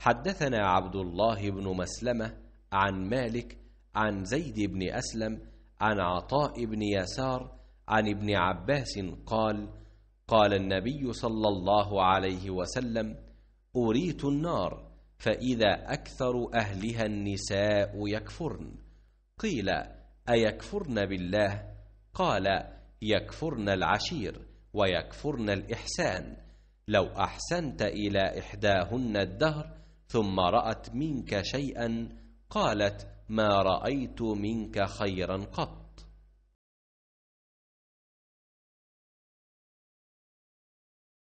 حدثنا عبد الله بن مسلمة عن مالك عن زيد بن أسلم عن عطاء بن يسار عن ابن عباس قال قال النبي صلى الله عليه وسلم أريت النار فإذا أكثر أهلها النساء يكفرن قيل أيكفرن بالله قال يكفرن العشير ويكفرن الإحسان لو أحسنت إلى إحداهن الدهر ثم رأت منك شيئا قالت ما رأيت منك خيرا قط